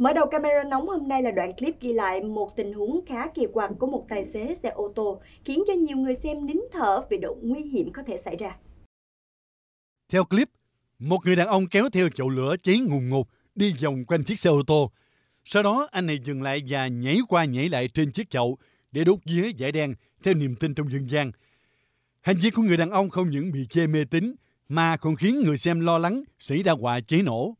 Mở đầu camera nóng hôm nay là đoạn clip ghi lại một tình huống khá kỳ quặc của một tài xế xe ô tô, khiến cho nhiều người xem nín thở vì độ nguy hiểm có thể xảy ra. Theo clip, một người đàn ông kéo theo chậu lửa cháy ngùn ngụt đi vòng quanh chiếc xe ô tô. Sau đó anh này dừng lại và nhảy qua nhảy lại trên chiếc chậu để đốt dĩa giải đen theo niềm tin trong dân gian. Hành vi của người đàn ông không những bị chê mê tín mà còn khiến người xem lo lắng xảy ra họa cháy nổ.